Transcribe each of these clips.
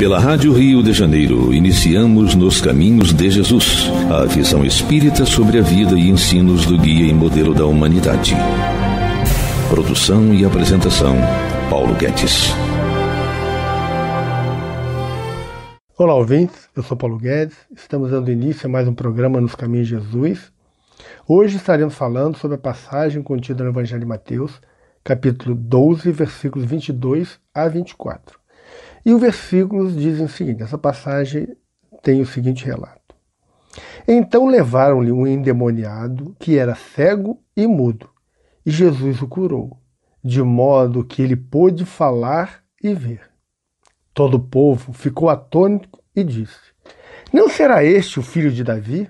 Pela Rádio Rio de Janeiro, iniciamos Nos Caminhos de Jesus, a visão espírita sobre a vida e ensinos do guia e modelo da humanidade. Produção e apresentação, Paulo Guedes. Olá, ouvintes. Eu sou Paulo Guedes. Estamos dando início a mais um programa Nos Caminhos de Jesus. Hoje estaremos falando sobre a passagem contida no Evangelho de Mateus, capítulo 12, versículos 22 a 24. E os versículos dizem o seguinte: essa passagem tem o seguinte relato. Então levaram-lhe um endemoniado que era cego e mudo, e Jesus o curou, de modo que ele pôde falar e ver. Todo o povo ficou atônito e disse: Não será este o filho de Davi?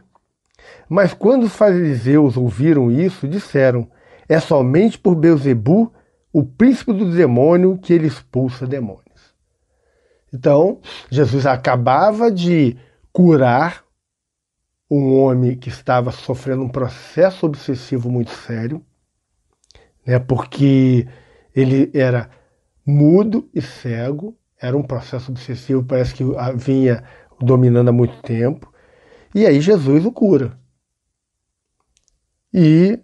Mas quando os fariseus ouviram isso, disseram: É somente por Beuzebu, o príncipe do demônio, que ele expulsa demônio. Então, Jesus acabava de curar um homem que estava sofrendo um processo obsessivo muito sério, né, porque ele era mudo e cego, era um processo obsessivo, parece que vinha dominando há muito tempo, e aí Jesus o cura. E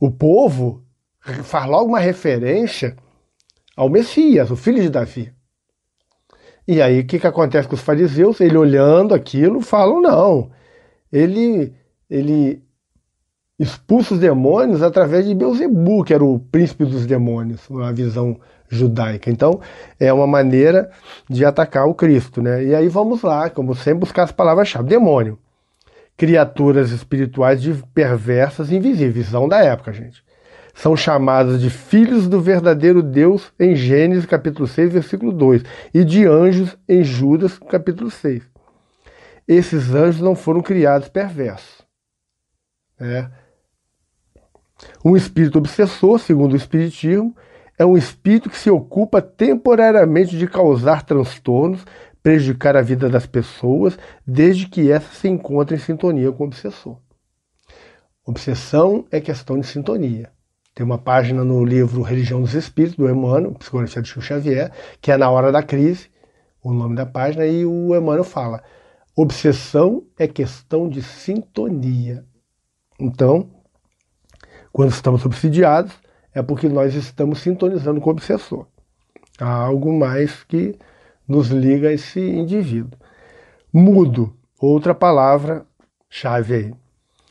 o povo faz logo uma referência ao Messias, o filho de Davi. E aí o que, que acontece com os fariseus? Ele olhando aquilo, falam não. Ele, ele expulsa os demônios através de Beuzebu, que era o príncipe dos demônios, na visão judaica. Então, é uma maneira de atacar o Cristo, né? E aí vamos lá, como sempre, buscar as palavras-chave. Demônio. Criaturas espirituais de perversas invisíveis, visão da época, gente são chamados de filhos do verdadeiro Deus em Gênesis capítulo 6, versículo 2, e de anjos em Judas capítulo 6. Esses anjos não foram criados perversos. Né? Um espírito obsessor, segundo o Espiritismo, é um espírito que se ocupa temporariamente de causar transtornos, prejudicar a vida das pessoas, desde que essa se encontre em sintonia com o obsessor. Obsessão é questão de sintonia. Tem uma página no livro Religião dos Espíritos, do Emmanuel, psicografia de Chico Xavier, que é Na Hora da Crise, o nome da página, e o Emmanuel fala: obsessão é questão de sintonia. Então, quando estamos obsidiados, é porque nós estamos sintonizando com o obsessor. Há algo mais que nos liga a esse indivíduo. Mudo, outra palavra chave aí.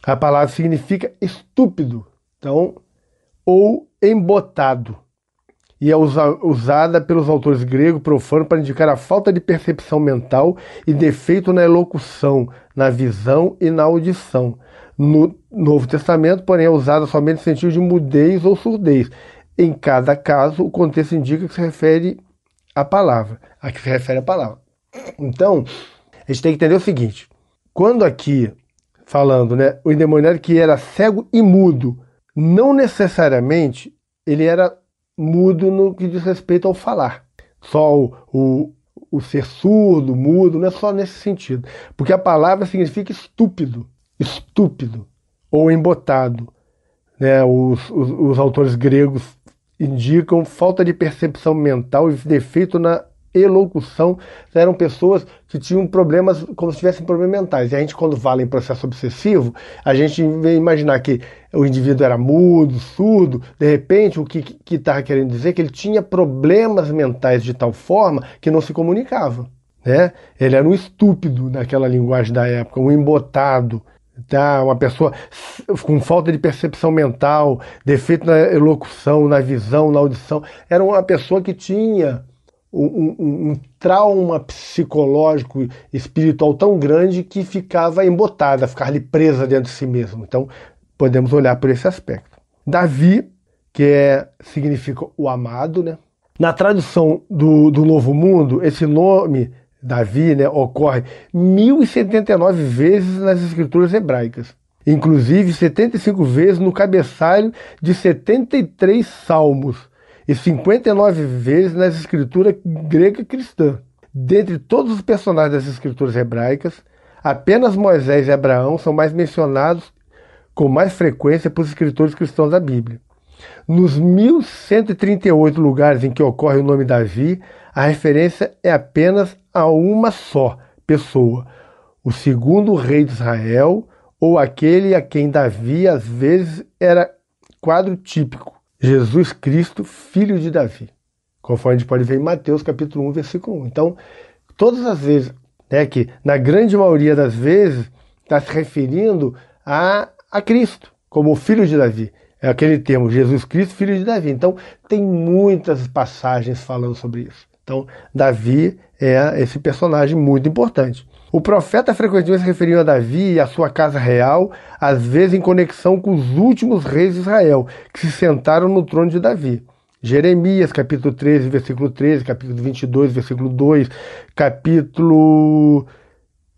A palavra significa estúpido. Então, ou embotado, e é usada pelos autores gregos profanos para indicar a falta de percepção mental e defeito na elocução, na visão e na audição. No Novo Testamento, porém, é usada somente no sentido de mudez ou surdez. Em cada caso, o contexto indica que se refere à palavra, a que se refere a palavra. Então, a gente tem que entender o seguinte: quando aqui falando, né, o endemoniado que era cego e mudo, não necessariamente ele era mudo no que diz respeito ao falar. Só o, o, o ser surdo, mudo, não é só nesse sentido. Porque a palavra significa estúpido, estúpido ou embotado. Né? Os, os, os autores gregos indicam falta de percepção mental e defeito na elocução, eram pessoas que tinham problemas, como se tivessem problemas mentais. E a gente, quando fala em processo obsessivo, a gente vem imaginar que o indivíduo era mudo, surdo, de repente o que estava que querendo dizer é que ele tinha problemas mentais de tal forma que não se comunicava. Né? Ele era um estúpido naquela linguagem da época, um embotado tá? uma pessoa com falta de percepção mental, defeito na elocução, na visão, na audição, era uma pessoa que tinha um, um, trauma psicológico, espiritual tão grande que ficava embotada, ficava ali presa dentro de si mesmo. Então, podemos olhar por esse aspecto. Davi, que é, significa o amado, né? Na tradução do, do Novo Mundo, esse nome Davi né, ocorre 1079 vezes nas escrituras hebraicas, inclusive 75 vezes no cabeçalho de 73 salmos e 59 vezes nas escrituras grega cristã. Dentre todos os personagens das escrituras hebraicas, apenas Moisés e Abraão são mais mencionados com mais frequência pelos escritores cristãos da Bíblia. Nos 1138 lugares em que ocorre o nome Davi, a referência é apenas a uma só pessoa, o segundo rei de Israel, ou aquele a quem Davi às vezes era quadro típico. Jesus Cristo, filho de Davi. Conforme a gente pode ver em Mateus capítulo 1, versículo 1. Então, todas as vezes, né, que na grande maioria das vezes, está se referindo a, a Cristo, como o filho de Davi. É aquele termo, Jesus Cristo, filho de Davi. Então, tem muitas passagens falando sobre isso. Então, Davi é esse personagem muito importante. O profeta frequentemente se referiu a Davi e a sua casa real, às vezes em conexão com os últimos reis de Israel, que se sentaram no trono de Davi. Jeremias, capítulo 13, versículo 13, capítulo 22, versículo 2, capítulo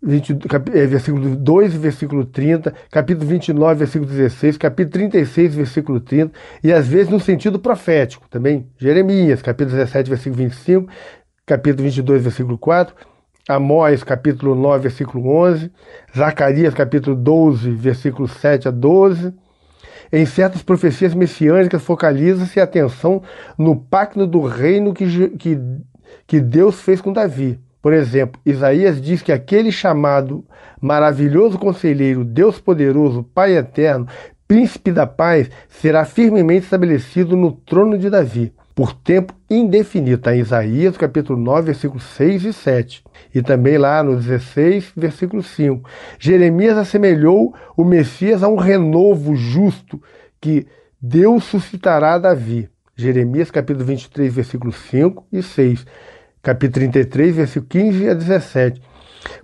20, eh, versículo 2, versículo 30, capítulo 29, versículo 16, capítulo 36, versículo 30, e às vezes no sentido profético também. Jeremias, capítulo 17, versículo 25, capítulo 22, versículo 4, Amós, capítulo 9, versículo 11, Zacarias, capítulo 12, versículo 7 a 12. Em certas profecias messiânicas focaliza-se a atenção no pacto do reino que, que, que Deus fez com Davi por exemplo, Isaías diz que aquele chamado maravilhoso conselheiro, Deus poderoso, Pai eterno, príncipe da paz, será firmemente estabelecido no trono de Davi por tempo indefinido. Está em Isaías, capítulo 9, versículos 6 e 7. E também lá no 16, versículo 5. Jeremias assemelhou o Messias a um renovo justo que Deus suscitará a Davi. Jeremias, capítulo 23, versículos 5 e 6 capítulo 33, versículo 15 a 17.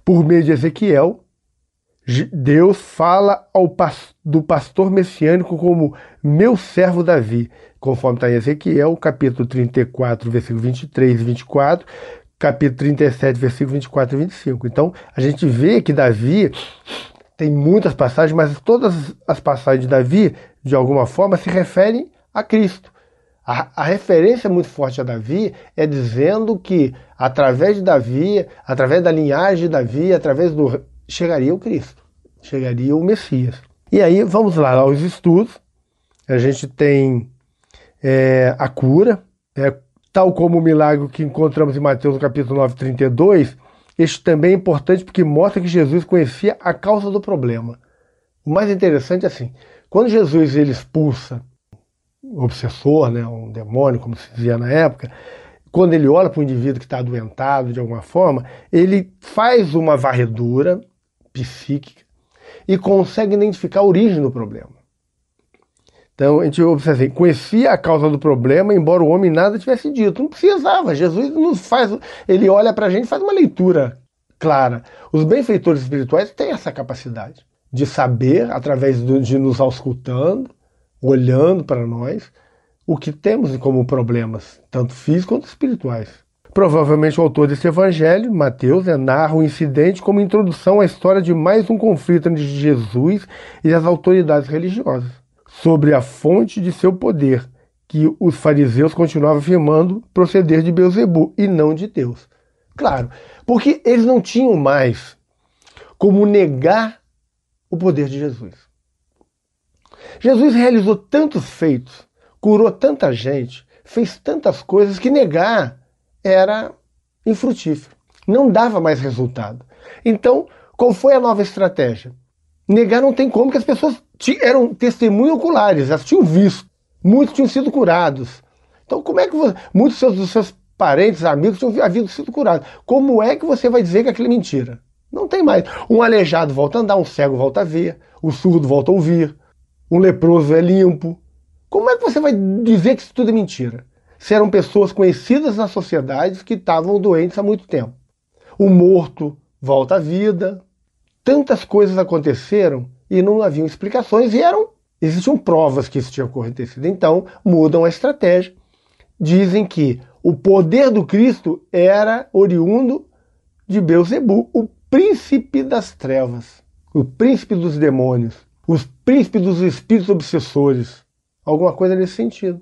Por meio de Ezequiel, Deus fala ao, do pastor messiânico como meu servo Davi, conforme está em Ezequiel, capítulo 34, versículo 23 e 24, capítulo 37, versículo 24 e 25. Então, a gente vê que Davi tem muitas passagens, mas todas as passagens de Davi, de alguma forma, se referem a Cristo. A, a referência muito forte a Davi é dizendo que através de Davi, através da linhagem de Davi, através do. chegaria o Cristo, chegaria o Messias. E aí vamos lá aos estudos. A gente tem é, a cura, é, tal como o milagre que encontramos em Mateus capítulo 9, 32. Este também é importante porque mostra que Jesus conhecia a causa do problema. O mais interessante é assim, quando Jesus ele expulsa obsessor, né, um demônio, como se dizia na época, quando ele olha para um indivíduo que está adoentado de alguma forma, ele faz uma varredura psíquica e consegue identificar a origem do problema. Então a gente observa assim, conhecia a causa do problema, embora o homem nada tivesse dito. Não precisava, Jesus nos faz, ele olha para a gente e faz uma leitura clara. Os benfeitores espirituais têm essa capacidade de saber, através de nos auscultando, olhando para nós o que temos como problemas, tanto físicos quanto espirituais. Provavelmente o autor desse evangelho, Mateus, é, narra o incidente como introdução à história de mais um conflito entre Jesus e as autoridades religiosas, sobre a fonte de seu poder, que os fariseus continuavam afirmando proceder de Beuzebu e não de Deus. Claro, porque eles não tinham mais como negar o poder de Jesus. Jesus realizou tantos feitos, curou tanta gente, fez tantas coisas que negar era infrutífero, não dava mais resultado. Então, qual foi a nova estratégia? Negar não tem como, que as pessoas eram testemunhas oculares, elas tinham visto, muitos tinham sido curados. Então, como é que você, muitos seus, dos seus parentes, amigos tinham havido sido curados? Como é que você vai dizer que aquilo é mentira? Não tem mais. Um aleijado volta a andar, um cego volta a ver, o surdo volta a ouvir, um leproso é limpo. Como é que você vai dizer que isso tudo é mentira? Se eram pessoas conhecidas na sociedade que estavam doentes há muito tempo. O morto volta à vida. Tantas coisas aconteceram e não haviam explicações e eram existiam provas que isso tinha acontecido. Então, mudam a estratégia. Dizem que o poder do Cristo era oriundo de Beuzebu, o príncipe das trevas, o príncipe dos demônios os príncipes dos espíritos obsessores. Alguma coisa nesse sentido.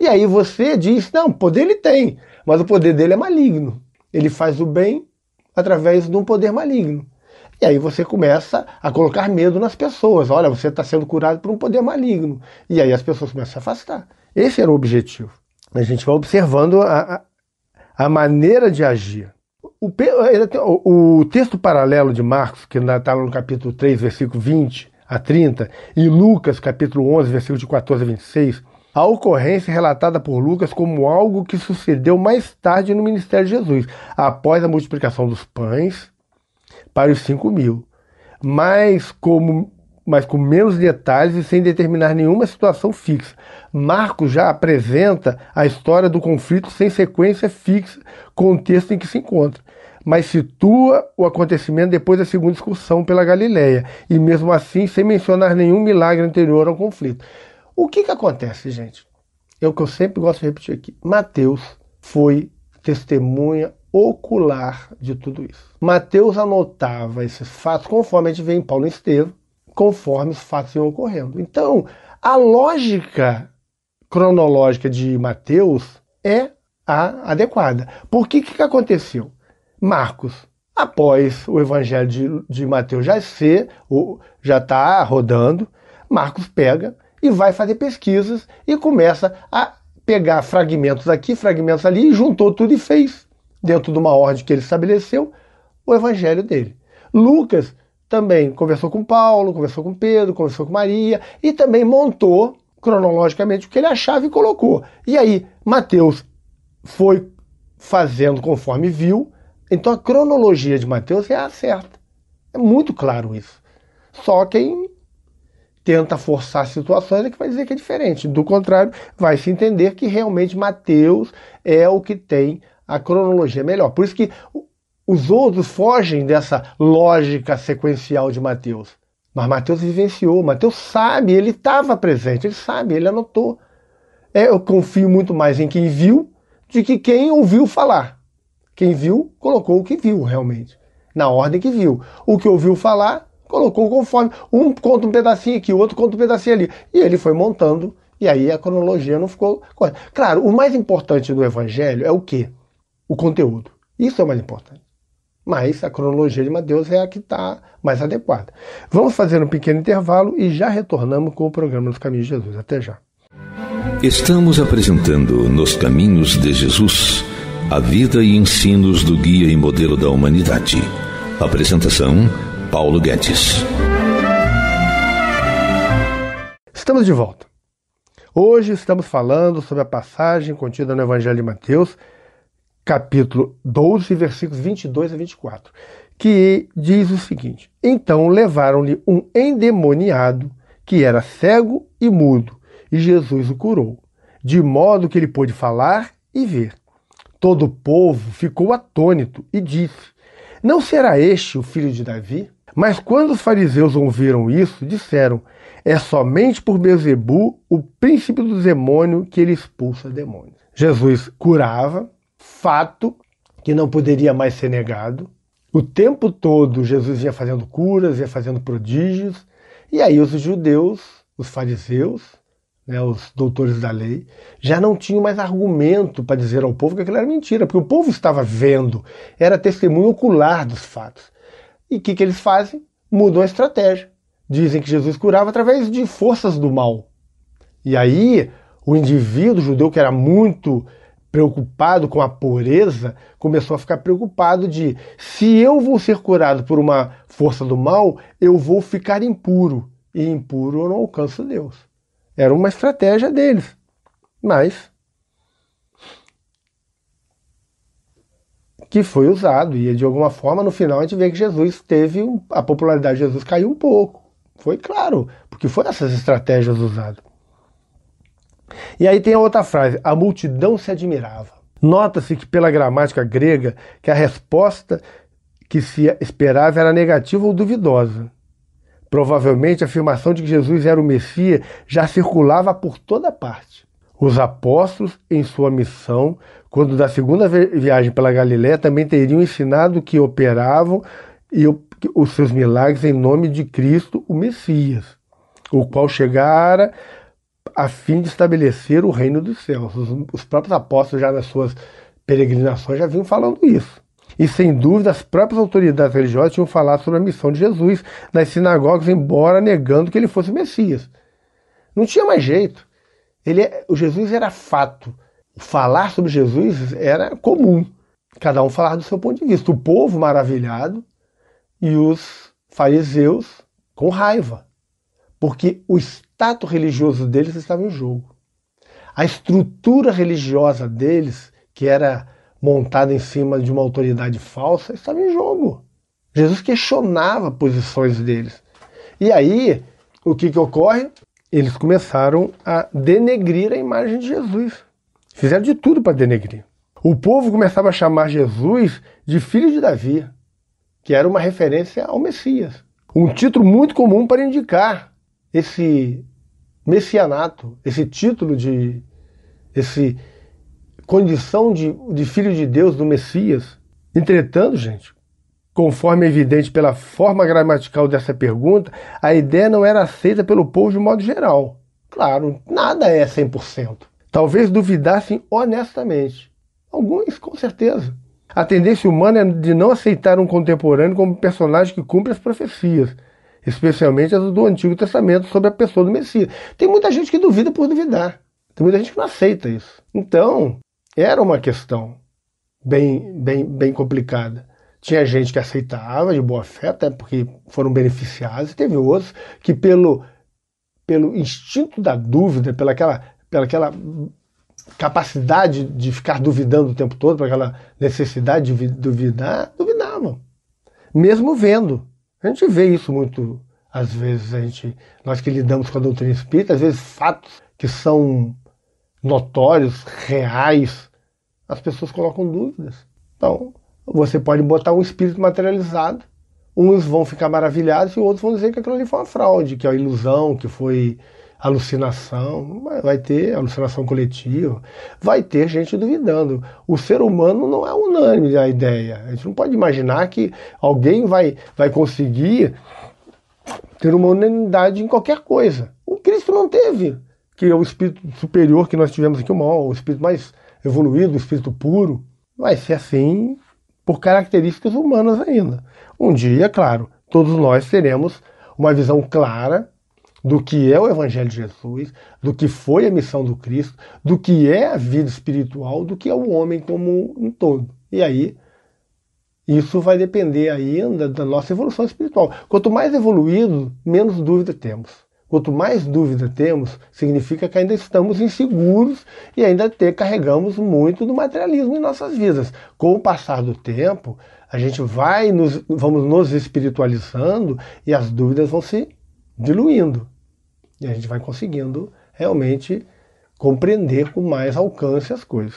E aí você diz: não, poder ele tem, mas o poder dele é maligno. Ele faz o bem através de um poder maligno. E aí você começa a colocar medo nas pessoas. Olha, você está sendo curado por um poder maligno. E aí as pessoas começam a se afastar. Esse era o objetivo. A gente vai observando a, a, maneira de agir. O, o, o, texto paralelo de Marcos, que está no capítulo 3, versículo 20, a 30 e Lucas capítulo 11, versículo de 14 a 26, a ocorrência é relatada por Lucas como algo que sucedeu mais tarde no ministério de Jesus, após a multiplicação dos pães para os 5 mil, mas, como, mas com menos detalhes e sem determinar nenhuma situação fixa. Marcos já apresenta a história do conflito sem sequência fixa, contexto em que se encontra mas situa o acontecimento depois da segunda excursão pela Galileia, e mesmo assim sem mencionar nenhum milagre anterior ao conflito. O que, que acontece, gente? É o que eu sempre gosto de repetir aqui. Mateus foi testemunha ocular de tudo isso. Mateus anotava esses fatos conforme a gente vê em Paulo e Estevam, conforme os fatos iam ocorrendo. Então, a lógica cronológica de Mateus é a adequada. Por que, que aconteceu? Marcos. Após o evangelho de, de Mateus já ser, já está rodando, Marcos pega e vai fazer pesquisas e começa a pegar fragmentos aqui, fragmentos ali, e juntou tudo e fez, dentro de uma ordem que ele estabeleceu, o evangelho dele. Lucas também conversou com Paulo, conversou com Pedro, conversou com Maria e também montou cronologicamente o que ele achava e colocou. E aí, Mateus foi fazendo conforme viu, então a cronologia de Mateus é a certa. É muito claro isso. Só quem tenta forçar situações é que vai dizer que é diferente. Do contrário, vai se entender que realmente Mateus é o que tem a cronologia melhor. Por isso que os outros fogem dessa lógica sequencial de Mateus. Mas Mateus vivenciou, Mateus sabe, ele estava presente, ele sabe, ele anotou. É, eu confio muito mais em quem viu do que quem ouviu falar. Quem viu, colocou o que viu realmente, na ordem que viu. O que ouviu falar, colocou conforme. Um conta um pedacinho aqui, o outro conta um pedacinho ali. E ele foi montando, e aí a cronologia não ficou correta. Claro, o mais importante do evangelho é o quê? O conteúdo. Isso é o mais importante. Mas a cronologia de Mateus é a que está mais adequada. Vamos fazer um pequeno intervalo e já retornamos com o programa Nos Caminhos de Jesus. Até já. Estamos apresentando Nos Caminhos de Jesus a vida e ensinos do guia e modelo da humanidade. Apresentação: Paulo Guedes. Estamos de volta. Hoje estamos falando sobre a passagem contida no Evangelho de Mateus, capítulo 12, versículos 22 a 24, que diz o seguinte: Então levaram-lhe um endemoniado que era cego e mudo, e Jesus o curou, de modo que ele pôde falar e ver. Todo o povo ficou atônito e disse: Não será este o filho de Davi? Mas quando os fariseus ouviram isso, disseram: É somente por Bezebu, o príncipe do demônio, que ele expulsa demônios. Jesus curava, fato que não poderia mais ser negado. O tempo todo Jesus ia fazendo curas, ia fazendo prodígios, e aí os judeus, os fariseus, né, os doutores da lei, já não tinham mais argumento para dizer ao povo que aquilo era mentira, porque o povo estava vendo, era testemunho ocular dos fatos. E o que, que eles fazem? Mudam a estratégia. Dizem que Jesus curava através de forças do mal. E aí, o indivíduo judeu que era muito preocupado com a pureza, começou a ficar preocupado de se eu vou ser curado por uma força do mal, eu vou ficar impuro, e impuro eu não alcanço Deus. Era uma estratégia deles. Mas que foi usado e de alguma forma no final a gente vê que Jesus teve um, a popularidade de Jesus caiu um pouco. Foi claro, porque foram essas estratégias usadas. E aí tem a outra frase: a multidão se admirava. Nota-se que pela gramática grega que a resposta que se esperava era negativa ou duvidosa. Provavelmente a afirmação de que Jesus era o Messias já circulava por toda parte. Os apóstolos, em sua missão, quando da segunda viagem pela Galiléia, também teriam ensinado que operavam e os seus milagres em nome de Cristo, o Messias, o qual chegara a fim de estabelecer o reino dos céus. Os, os próprios apóstolos, já nas suas peregrinações, já vinham falando isso. E sem dúvida, as próprias autoridades religiosas tinham falado sobre a missão de Jesus nas sinagogas, embora negando que ele fosse o Messias. Não tinha mais jeito. Ele, é, o Jesus era fato. Falar sobre Jesus era comum. Cada um falava do seu ponto de vista. O povo maravilhado e os fariseus com raiva, porque o status religioso deles estava em jogo. A estrutura religiosa deles, que era montada em cima de uma autoridade falsa estava em jogo. Jesus questionava posições deles. E aí, o que, que ocorre? Eles começaram a denegrir a imagem de Jesus. Fizeram de tudo para denegrir. O povo começava a chamar Jesus de filho de Davi, que era uma referência ao Messias. Um título muito comum para indicar esse messianato, esse título de esse condição de, de filho de Deus, do Messias. Entretanto, gente, conforme é evidente pela forma gramatical dessa pergunta, a ideia não era aceita pelo povo de modo geral. Claro, nada é 100%. Talvez duvidassem honestamente. Alguns, com certeza. A tendência humana é de não aceitar um contemporâneo como personagem que cumpre as profecias, especialmente as do Antigo Testamento sobre a pessoa do Messias. Tem muita gente que duvida por duvidar. Tem muita gente que não aceita isso. Então, era uma questão bem, bem, bem complicada. Tinha gente que aceitava de boa fé, até porque foram beneficiados, e teve outros que, pelo, pelo instinto da dúvida, pela aquela, pela aquela capacidade de ficar duvidando o tempo todo, pela aquela necessidade de duvidar, duvidavam. Mesmo vendo. A gente vê isso muito, às vezes, a gente, nós que lidamos com a doutrina espírita, às vezes fatos que são notórios, reais, as pessoas colocam dúvidas. Então, você pode botar um espírito materializado, uns vão ficar maravilhados e outros vão dizer que aquilo ali foi uma fraude, que é uma ilusão, que foi alucinação, vai ter alucinação coletiva, vai ter gente duvidando. O ser humano não é unânime a ideia. A gente não pode imaginar que alguém vai, vai conseguir ter uma unanimidade em qualquer coisa. O Cristo não teve que é o espírito superior que nós tivemos aqui, o mal, o espírito mais evoluído, o espírito puro, vai ser assim por características humanas ainda. Um dia, claro, todos nós teremos uma visão clara do que é o Evangelho de Jesus, do que foi a missão do Cristo, do que é a vida espiritual, do que é o homem como um todo. E aí, isso vai depender ainda da nossa evolução espiritual. Quanto mais evoluído, menos dúvida temos. Quanto mais dúvida temos, significa que ainda estamos inseguros e ainda carregamos muito do materialismo em nossas vidas. Com o passar do tempo, a gente vai nos, vamos nos espiritualizando e as dúvidas vão se diluindo. E a gente vai conseguindo realmente compreender com mais alcance as coisas.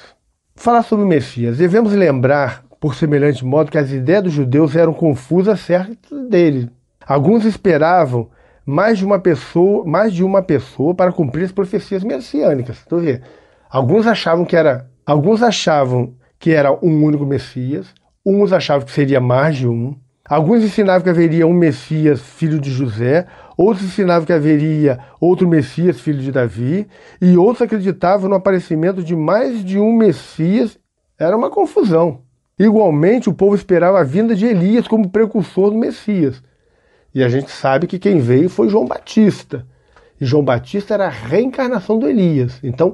Falar sobre o Messias. Devemos lembrar, por semelhante modo, que as ideias dos judeus eram confusas certas dele. Alguns esperavam mais de uma pessoa, mais de uma pessoa para cumprir as profecias messiânicas. Então, vê, alguns achavam que era, alguns achavam que era um único Messias, uns achavam que seria mais de um. Alguns ensinavam que haveria um Messias, filho de José, outros ensinavam que haveria outro Messias, filho de Davi, e outros acreditavam no aparecimento de mais de um Messias. Era uma confusão. Igualmente, o povo esperava a vinda de Elias como precursor do Messias. E a gente sabe que quem veio foi João Batista. E João Batista era a reencarnação do Elias. Então,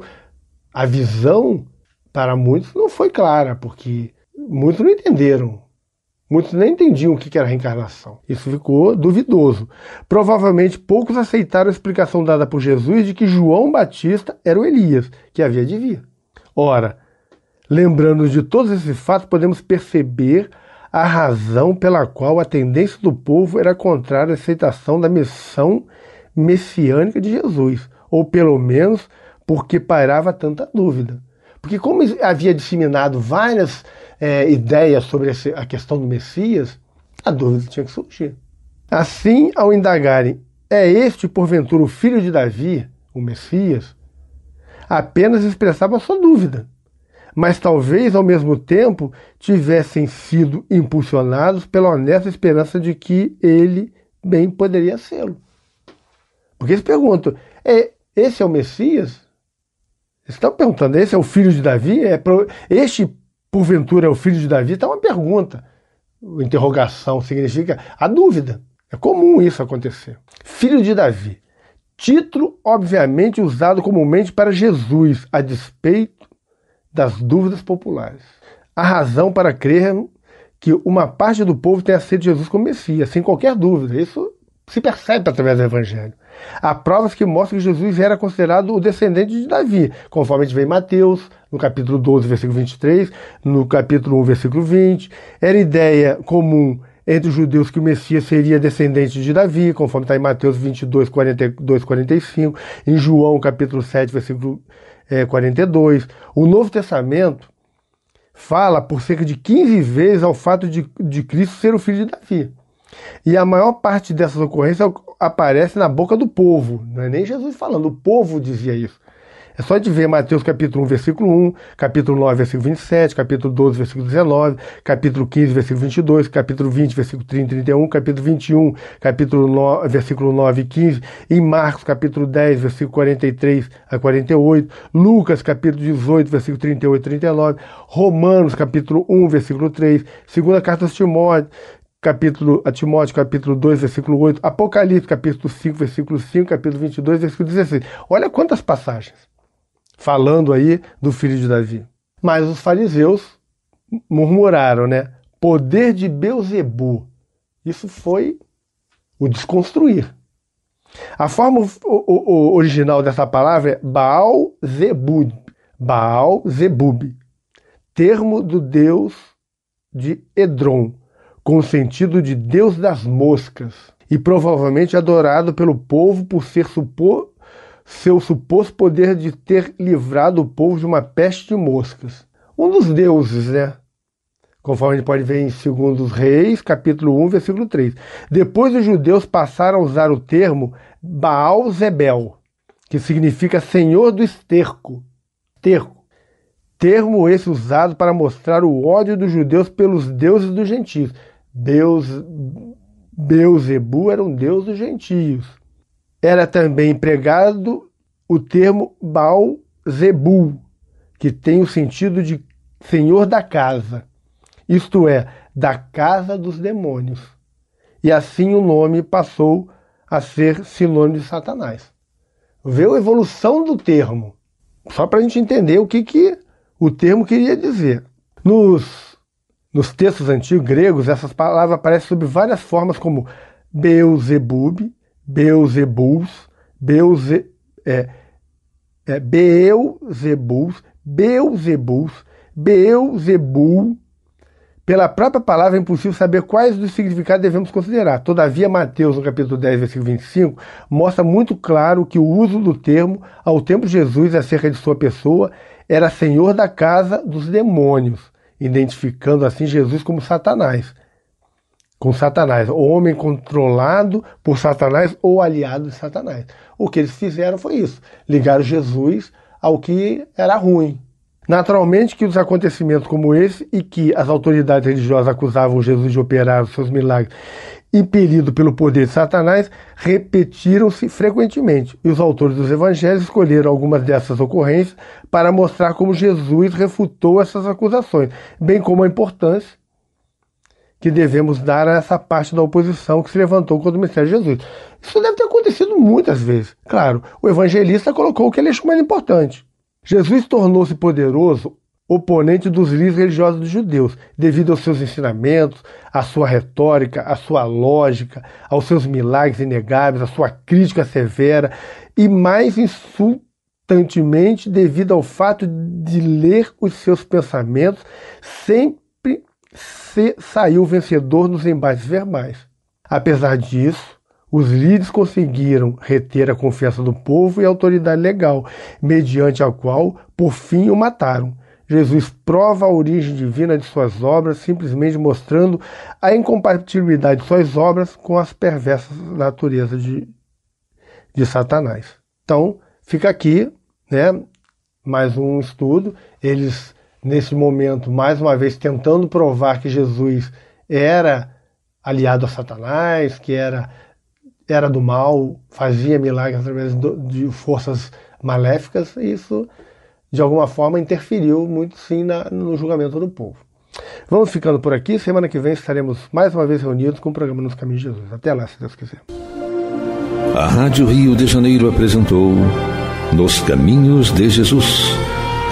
a visão para muitos não foi clara, porque muitos não entenderam. Muitos nem entendiam o que era reencarnação. Isso ficou duvidoso. Provavelmente poucos aceitaram a explicação dada por Jesus de que João Batista era o Elias, que havia de vir. Ora, lembrando de todos esses fatos, podemos perceber a razão pela qual a tendência do povo era contrária à aceitação da missão messiânica de Jesus, ou pelo menos porque pairava tanta dúvida. Porque, como havia disseminado várias é, ideias sobre a questão do Messias, a dúvida tinha que surgir. Assim, ao indagarem, é este porventura o filho de Davi, o Messias? Apenas expressava sua dúvida mas talvez ao mesmo tempo tivessem sido impulsionados pela honesta esperança de que ele bem poderia sê-lo. Porque eles perguntam: é, esse é o Messias? Eles estão perguntando: esse é o filho de Davi? É pro... Este, porventura, é o filho de Davi? Está uma pergunta. Interrogação significa a dúvida. É comum isso acontecer. Filho de Davi. Título, obviamente, usado comumente para Jesus, a despeito das dúvidas populares. A razão para crer que uma parte do povo tenha sido Jesus como Messias, sem qualquer dúvida. Isso se percebe através do Evangelho. Há provas que mostram que Jesus era considerado o descendente de Davi, conforme a gente vê em Mateus, no capítulo 12, versículo 23, no capítulo 1, versículo 20. Era ideia comum entre os judeus que o Messias seria descendente de Davi, conforme está em Mateus 22, 42, 45, em João, capítulo 7, versículo é, 42. O Novo Testamento fala por cerca de 15 vezes ao fato de, de Cristo ser o filho de Davi. E a maior parte dessas ocorrências aparece na boca do povo, não é nem Jesus falando, o povo dizia isso. É só de ver Mateus capítulo 1, versículo 1, capítulo 9, versículo 27, capítulo 12, versículo 19, capítulo 15, versículo 22, capítulo 20, versículo 30 31, capítulo 21, capítulo 9, versículo 9 e 15, em Marcos capítulo 10, versículo 43 a 48, Lucas capítulo 18, versículo 38 e 39, Romanos capítulo 1, versículo 3, segunda carta de Timóteo, capítulo, a Timóteo, capítulo 2, versículo 8, Apocalipse, capítulo 5, versículo 5, capítulo 22, versículo 16. Olha quantas passagens falando aí do filho de Davi. Mas os fariseus murmuraram, né? Poder de Beuzebu. Isso foi o desconstruir. A forma original dessa palavra é Baal Zebub. Baal Zebub, termo do deus de Edrom, com o sentido de deus das moscas, e provavelmente adorado pelo povo por ser supo, seu suposto poder de ter livrado o povo de uma peste de moscas. Um dos deuses, né? Conforme a gente pode ver em 2 Reis, capítulo 1, versículo 3. Depois os judeus passaram a usar o termo Baal Zebel, que significa Senhor do Esterco. Termo esse usado para mostrar o ódio dos judeus pelos deuses dos gentios. Deus, Beuzebu era um deus dos gentios era também empregado o termo baal zebu que tem o sentido de senhor da casa, isto é, da casa dos demônios. E assim o nome passou a ser sinônimo de Satanás. Vê a evolução do termo, só para a gente entender o que, que o termo queria dizer. Nos, nos textos antigos gregos, essas palavras aparecem sob várias formas, como Beuzebub, Beuzebuls, Beuze, é, é, Beuzebuls, Beuzebuls, Beuzebul. Pela própria palavra é impossível saber quais dos significados devemos considerar. Todavia, Mateus, no capítulo 10, versículo 25, mostra muito claro que o uso do termo ao tempo de Jesus acerca de sua pessoa era senhor da casa dos demônios, identificando assim Jesus como Satanás com Satanás, o homem controlado por Satanás ou aliado de Satanás. O que eles fizeram foi isso: ligaram Jesus ao que era ruim. Naturalmente que os acontecimentos como esse e que as autoridades religiosas acusavam Jesus de operar os seus milagres impelido pelo poder de Satanás, repetiram-se frequentemente. E os autores dos evangelhos escolheram algumas dessas ocorrências para mostrar como Jesus refutou essas acusações, bem como a importância que devemos dar a essa parte da oposição que se levantou contra o ministério de Jesus. Isso deve ter acontecido muitas vezes. Claro, o evangelista colocou o que ele achou mais importante. Jesus tornou-se poderoso oponente dos líderes religiosos dos judeus, devido aos seus ensinamentos, à sua retórica, à sua lógica, aos seus milagres inegáveis, à sua crítica severa e mais insultantemente devido ao fato de ler os seus pensamentos sem se saiu vencedor nos embates verbais. Apesar disso, os líderes conseguiram reter a confiança do povo e a autoridade legal, mediante a qual, por fim, o mataram. Jesus prova a origem divina de suas obras, simplesmente mostrando a incompatibilidade de suas obras com as perversas naturezas de, de Satanás. Então, fica aqui, né? Mais um estudo. Eles nesse momento, mais uma vez, tentando provar que Jesus era aliado a Satanás, que era, era do mal, fazia milagres através do, de forças maléficas, isso, de alguma forma, interferiu muito sim na, no julgamento do povo. Vamos ficando por aqui. Semana que vem estaremos mais uma vez reunidos com o programa Nos Caminhos de Jesus. Até lá, se Deus quiser. A Rádio Rio de Janeiro apresentou Nos Caminhos de Jesus